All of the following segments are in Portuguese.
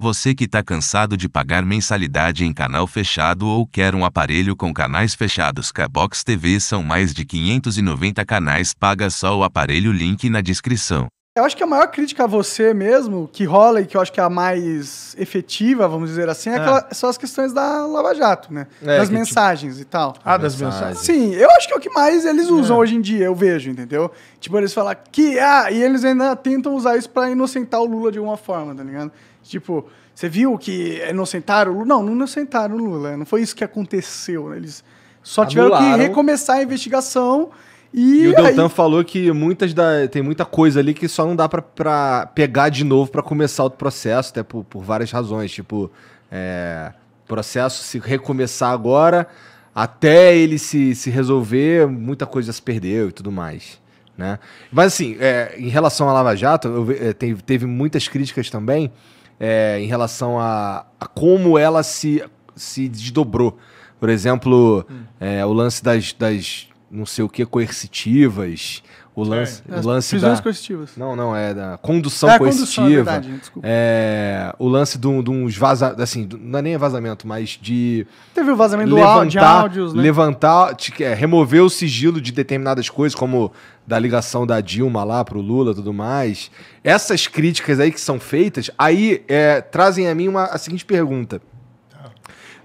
Você que tá cansado de pagar mensalidade em canal fechado ou quer um aparelho com canais fechados, Cabox TV são mais de 590 canais, paga só o aparelho, link na descrição. Eu acho que a maior crítica a você mesmo, que rola e que eu acho que é a mais efetiva, vamos dizer assim, é, é. Aquela, são as questões da Lava Jato, né? É, das tipo- mensagens tipo... e tal. Ah, das mensagens. Sim, eu acho que é o que mais eles é. usam hoje em dia, eu vejo, entendeu? Tipo, eles falam que. Ah, e eles ainda tentam usar isso para inocentar o Lula de alguma forma, tá ligado? Tipo, você viu que inocentaram o Lula? Não, não inocentaram o Lula. Não foi isso que aconteceu. Né? Eles só Anularam. tiveram que recomeçar a investigação e, e, o Deltan aí... falou que muitas da, tem muita coisa ali que só não dá para pegar de novo para começar o processo, até por, por várias razões. Tipo, é, processo se recomeçar agora, até ele se, se resolver, muita coisa já se perdeu e tudo mais. Né? Mas assim, é, em relação à Lava Jato, eu, é, teve, teve, muitas críticas também é, em relação a, a como ela se, se desdobrou. Por exemplo, hum. é, o lance das, das não sei o que coercitivas, o é. lance, é, o lance prisões da... coercitivas. Não, não, é da condução é, coercitiva. Condução, é verdade, desculpa. É, o lance de uns vazamentos, assim, não é nem vazamento, mas de... Teve o vazamento levantar, de áudios, né? Levantar, é, remover o sigilo de determinadas coisas, como da ligação da Dilma lá pro Lula tudo mais. Essas críticas aí que são feitas, aí é, trazem a mim uma, a seguinte pergunta. Tá.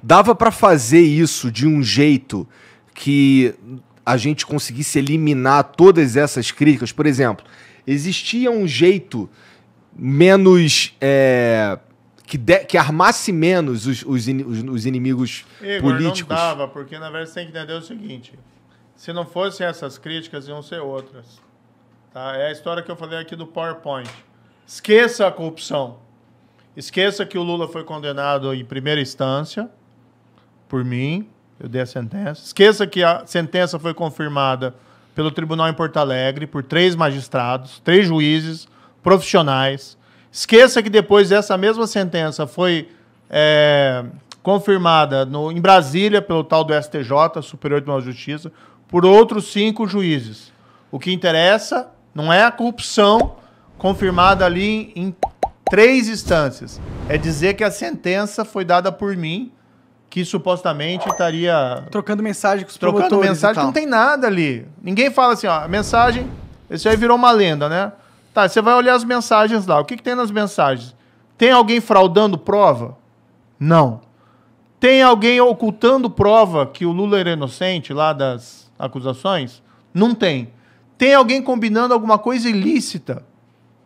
Dava para fazer isso de um jeito que a gente conseguisse eliminar todas essas críticas, por exemplo, existia um jeito menos. É, que, de, que armasse menos os, os, os, os inimigos Igor, políticos. Não dava, porque na verdade você tem que entender o seguinte: se não fossem essas críticas, iam ser outras. Tá? É a história que eu falei aqui do PowerPoint. Esqueça a corrupção. Esqueça que o Lula foi condenado em primeira instância por mim, eu dei a sentença. Esqueça que a sentença foi confirmada pelo tribunal em Porto Alegre por três magistrados, três juízes profissionais. Esqueça que depois essa mesma sentença foi é, confirmada no, em Brasília pelo tal do STJ, Superior Tribunal de Justiça, por outros cinco juízes. O que interessa não é a corrupção confirmada ali em, em três instâncias. É dizer que a sentença foi dada por mim que supostamente estaria. Trocando mensagem com os Trocando promotores mensagem, não tem nada ali. Ninguém fala assim, ó, mensagem. Isso aí virou uma lenda, né? Tá, você vai olhar as mensagens lá. O que, que tem nas mensagens? Tem alguém fraudando prova? Não. Tem alguém ocultando prova que o Lula era inocente lá das acusações? Não tem. Tem alguém combinando alguma coisa ilícita?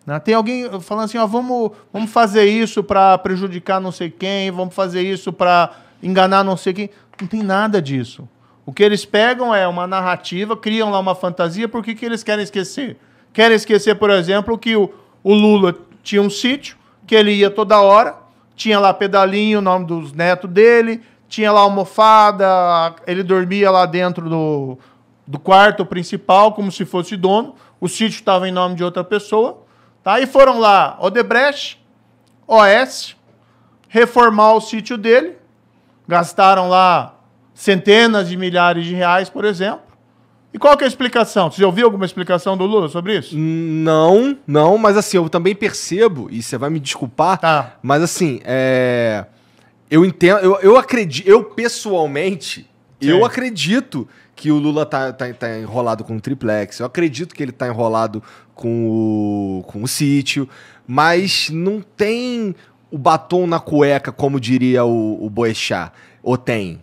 Né? Tem alguém falando assim, ó, vamos, vamos fazer isso para prejudicar não sei quem, vamos fazer isso para enganar não sei quem. Não tem nada disso. O que eles pegam é uma narrativa, criam lá uma fantasia, por que, eles querem esquecer? Querem esquecer, por exemplo, que o, o Lula tinha um sítio, que ele ia toda hora, tinha lá pedalinho, o nome dos netos dele, tinha lá almofada, ele dormia lá dentro do, do quarto principal, como se fosse dono, o sítio estava em nome de outra pessoa, tá? E foram lá Odebrecht, OS, reformar o sítio dele, gastaram lá centenas de milhares de reais, por exemplo. E qual que é a explicação? Você já ouviu alguma explicação do Lula sobre isso? Não, não, mas assim, eu também percebo, e você vai me desculpar, tá. mas assim, é... eu entendo, eu, eu acredito, eu pessoalmente, Sim. eu acredito que o Lula tá, tá, tá, enrolado com o triplex, eu acredito que ele tá enrolado com o, com o sítio, mas não tem o batom na cueca, como diria o, o Boechat? Ou tem?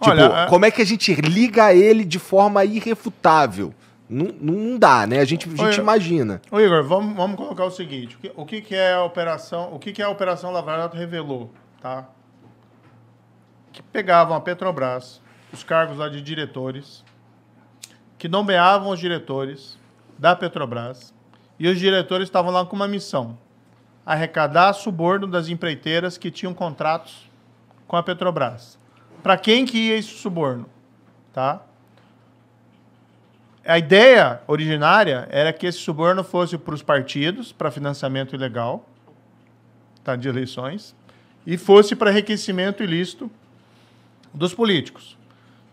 Tipo, Olha, como é que a gente liga ele de forma irrefutável? Não, não dá, né? A gente, a gente imagina. Ô Igor, vamos, vamos colocar o seguinte: o que, o que, que é a operação? O que, que é a operação Lava Jato revelou, tá? Que pegavam a Petrobras, os cargos lá de diretores, que nomeavam os diretores da Petrobras e os diretores estavam lá com uma missão arrecadar suborno das empreiteiras que tinham contratos com a Petrobras. Para quem que ia esse suborno? Tá? A ideia originária era que esse suborno fosse para os partidos, para financiamento ilegal tá, de eleições, e fosse para enriquecimento ilícito dos políticos.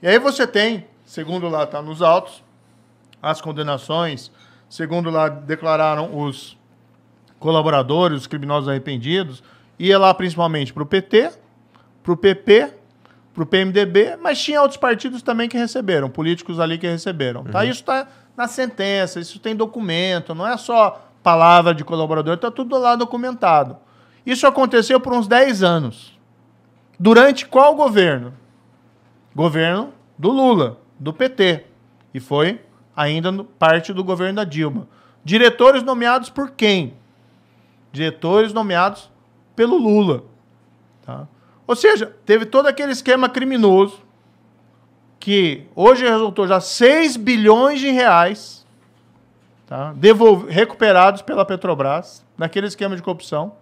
E aí você tem, segundo lá está nos autos, as condenações, segundo lá declararam os colaboradores, os criminosos arrependidos, ia lá principalmente para o PT, para o PP, para o PMDB, mas tinha outros partidos também que receberam, políticos ali que receberam. Tá? Uhum. Isso está na sentença, isso tem documento, não é só palavra de colaborador, está tudo lá documentado. Isso aconteceu por uns 10 anos. Durante qual governo? Governo do Lula, do PT. E foi ainda parte do governo da Dilma. Diretores nomeados por quem? diretores nomeados pelo Lula. Tá? Ou seja, teve todo aquele esquema criminoso que hoje resultou já 6 bilhões de reais tá? recuperados pela Petrobras naquele esquema de corrupção.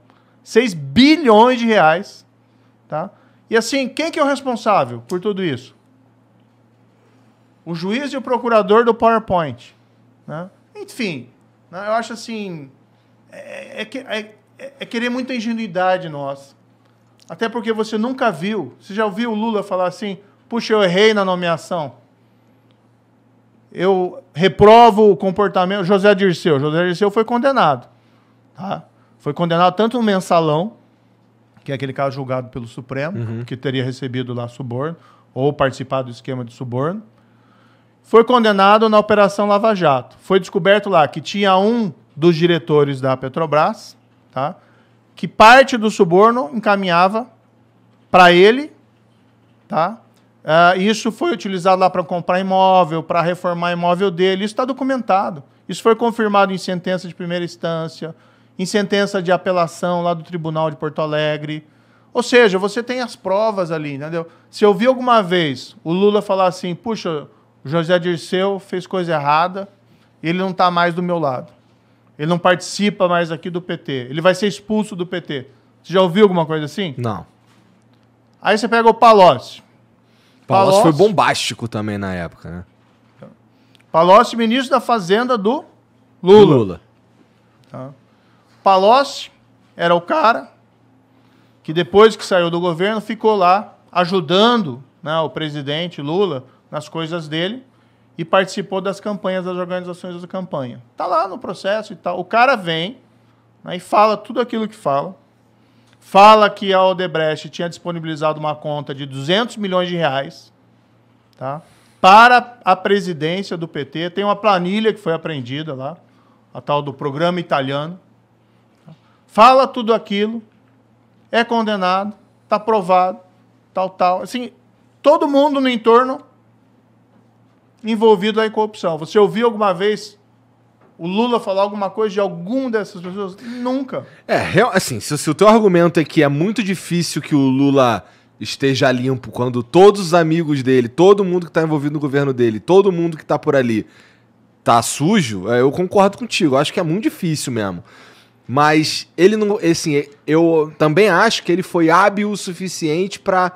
6 bilhões de reais. Tá? E assim, quem que é o responsável por tudo isso? O juiz e o procurador do PowerPoint. Né? Enfim, né? eu acho assim é, é é, é, é querer muita ingenuidade nossa. Até porque você nunca viu. Você já ouviu o Lula falar assim: puxa, eu errei na nomeação. Eu reprovo o comportamento. José Dirceu. José Dirceu foi condenado. Tá? Foi condenado tanto no mensalão, que é aquele caso julgado pelo Supremo, uhum. que teria recebido lá suborno, ou participado do esquema de suborno. Foi condenado na Operação Lava Jato. Foi descoberto lá que tinha um dos diretores da Petrobras, tá? que parte do suborno encaminhava para ele. Tá? Uh, isso foi utilizado lá para comprar imóvel, para reformar imóvel dele. Isso está documentado. Isso foi confirmado em sentença de primeira instância, em sentença de apelação lá do Tribunal de Porto Alegre. Ou seja, você tem as provas ali, entendeu? Se eu vi alguma vez o Lula falar assim, puxa, o José Dirceu fez coisa errada, ele não está mais do meu lado. Ele não participa mais aqui do PT. Ele vai ser expulso do PT. Você já ouviu alguma coisa assim? Não. Aí você pega o Palocci. Palocci, Palocci foi bombástico também na época, né? Palocci, ministro da Fazenda do Lula. Do Lula. Tá. Palocci era o cara que depois que saiu do governo ficou lá ajudando né, o presidente Lula nas coisas dele e participou das campanhas das organizações da campanha. Tá lá no processo e tal. O cara vem né, e fala tudo aquilo que fala. Fala que a Odebrecht tinha disponibilizado uma conta de 200 milhões de reais tá, para a presidência do PT. Tem uma planilha que foi apreendida lá, a tal do programa italiano. Fala tudo aquilo, é condenado, está provado, tal, tal. Assim, todo mundo no entorno envolvido em corrupção. Você ouviu alguma vez o Lula falar alguma coisa de algum dessas pessoas? Nunca. É, assim, se, se o teu argumento é que é muito difícil que o Lula esteja limpo quando todos os amigos dele, todo mundo que está envolvido no governo dele, todo mundo que está por ali tá sujo, é, eu concordo contigo. Eu acho que é muito difícil mesmo. Mas ele não. Assim, eu também acho que ele foi hábil o suficiente para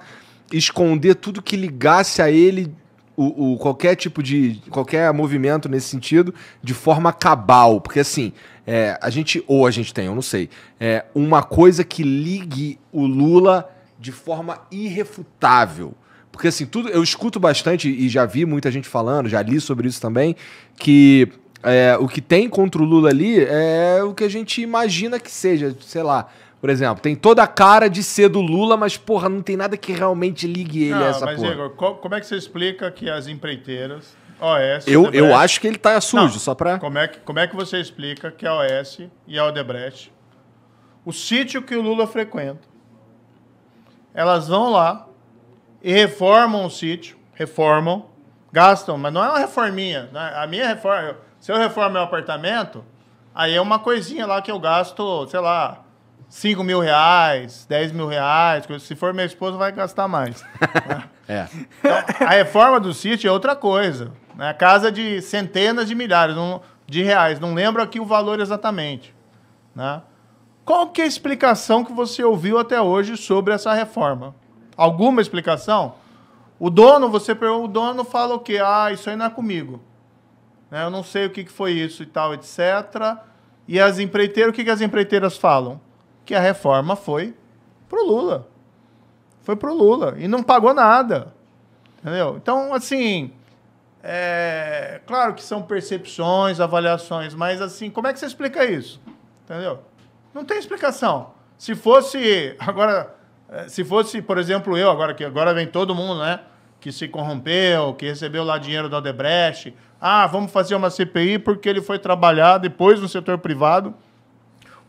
esconder tudo que ligasse a ele o, o, qualquer tipo de. qualquer movimento nesse sentido de forma cabal. Porque assim, é, a gente. Ou a gente tem, eu não sei. É, uma coisa que ligue o Lula de forma irrefutável. Porque assim, tudo. Eu escuto bastante e já vi muita gente falando, já li sobre isso também, que é, o que tem contra o Lula ali é o que a gente imagina que seja, sei lá, por exemplo, tem toda a cara de ser do Lula, mas, porra, não tem nada que realmente ligue ele não, a essa mas, porra. Mas, Igor, co como é que você explica que as empreiteiras, OS... Eu, eu acho que ele tá sujo, não, só pra... Como é, que, como é que você explica que a OS e a Odebrecht, o sítio que o Lula frequenta, elas vão lá e reformam o sítio, reformam, gastam, mas não é uma reforminha. Né? A minha reforma, se eu reformo meu apartamento, aí é uma coisinha lá que eu gasto, sei lá, 5 mil reais, 10 mil reais. Se for minha esposa, vai gastar mais. é. Então, a reforma do sítio é outra coisa. É né? casa de centenas de milhares de reais. Não lembro aqui o valor exatamente. Né? Qual que é a explicação que você ouviu até hoje sobre essa reforma? Alguma explicação? O dono, você pergunta, o dono fala o quê? Ah, isso aí não é comigo. Né? Eu não sei o que, que foi isso e tal, etc. E as empreiteiras, o que, que as empreiteiras falam? que a reforma foi pro Lula. Foi pro Lula e não pagou nada. Entendeu? Então, assim, é, claro que são percepções, avaliações, mas assim, como é que você explica isso? Entendeu? Não tem explicação. Se fosse agora, é, se fosse, por exemplo, eu agora que agora vem todo mundo, né, que se corrompeu, que recebeu lá dinheiro da Odebrecht, ah, vamos fazer uma CPI porque ele foi trabalhar depois no setor privado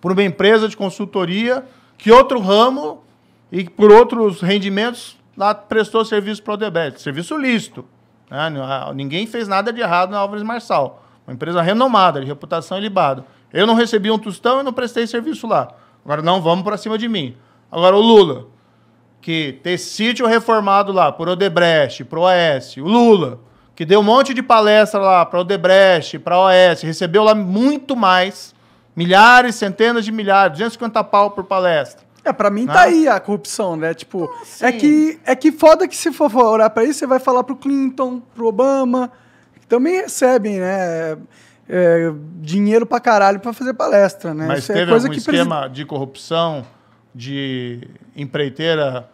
por uma empresa de consultoria que outro ramo e por outros rendimentos lá prestou serviço para o Odebrecht. Serviço lícito. Né? Ninguém fez nada de errado na Álvares Marçal. Uma empresa renomada, de reputação ilibada. Eu não recebi um tostão e não prestei serviço lá. Agora não vamos para cima de mim. Agora o Lula, que tem sítio reformado lá por Odebrecht, o OS, o Lula, que deu um monte de palestra lá para Odebrecht, para OS, recebeu lá muito mais Milhares, centenas de milhares, 250 pau por palestra. É, pra mim tá né? tá aí a corrupção, né? Tipo, ah, é, que, é que foda que se for olhar pra isso, você vai falar pro Clinton, pro Obama, que também recebem, né? É, dinheiro pra caralho pra fazer palestra, né? Mas isso é teve é coisa algum que esquema de corrupção, de empreiteira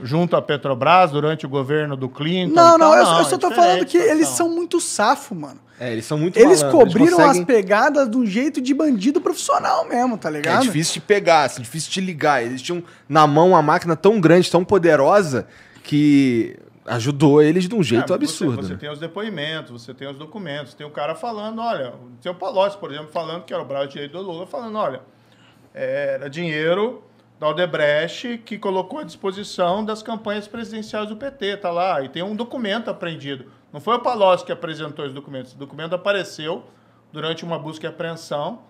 junto à Petrobras durante o governo do Clinton. Não, não, eu, não, eu só estou é falando que eles são muito safo, mano. É, eles são muito Eles malandro, cobriram eles conseguem... as pegadas de um jeito de bandido profissional mesmo, tá é ligado? É difícil te pegar, é difícil te ligar. Eles tinham na mão uma máquina tão grande, tão poderosa, que ajudou eles de um jeito é, absurdo. Você, você né? tem os depoimentos, você tem os documentos, tem o cara falando, olha, tem o Palocci, por exemplo, falando que era o braço direito do Lula, falando, olha, era dinheiro da Odebrecht que colocou à disposição das campanhas presidenciais do PT, está lá. E tem um documento apreendido. Não foi o Palocci que apresentou esse documento. Esse documento apareceu durante uma busca e apreensão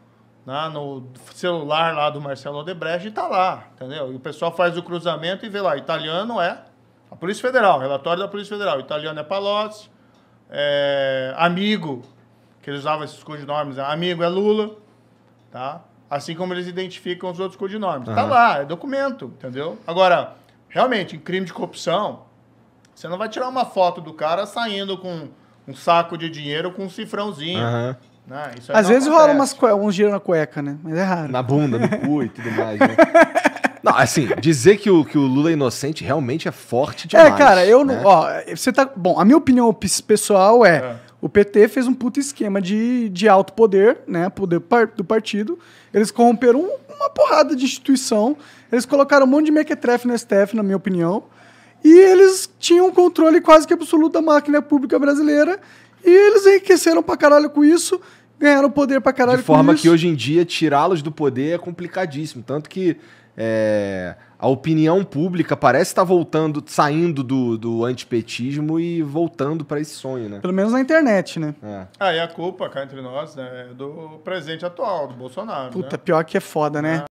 né, no celular lá do Marcelo Odebrecht e está lá, entendeu? E o pessoal faz o cruzamento e vê lá, italiano é a Polícia Federal, relatório da Polícia Federal, italiano é Palocci, é, amigo, que eles usavam esses codinomes, né, amigo é Lula, tá? Assim como eles identificam os outros codinomes. tá lá, é documento, entendeu? Agora, realmente, em crime de corrupção, você não vai tirar uma foto do cara saindo com um saco de dinheiro com um cifrãozinho. Uhum. Né? Às vezes acontece. rola umas cueca, uns dinheiro na cueca, né? Mas é raro. Na bunda, no cu e tudo mais, né? Não, assim, dizer que o, que o Lula é inocente realmente é forte é, demais. É, cara, eu né? não. Ó, você tá. Bom, a minha opinião pessoal é. é. O PT fez um puto esquema de, de alto poder, né? Poder par, do partido. Eles corromperam uma porrada de instituição. Eles colocaram um monte de mequetrefe no STF, na minha opinião. E eles tinham um controle quase que absoluto da máquina pública brasileira. E eles enriqueceram pra caralho com isso. Ganharam poder pra caralho com isso. De forma que hoje em dia tirá-los do poder é complicadíssimo. Tanto que. É a opinião pública parece estar voltando, saindo do, do antipetismo e voltando para esse sonho, né? Pelo menos na internet, né? É. Ah, e a culpa, cá entre nós, né, é do presidente atual, do Bolsonaro. Puta, né? pior que é foda, né? É.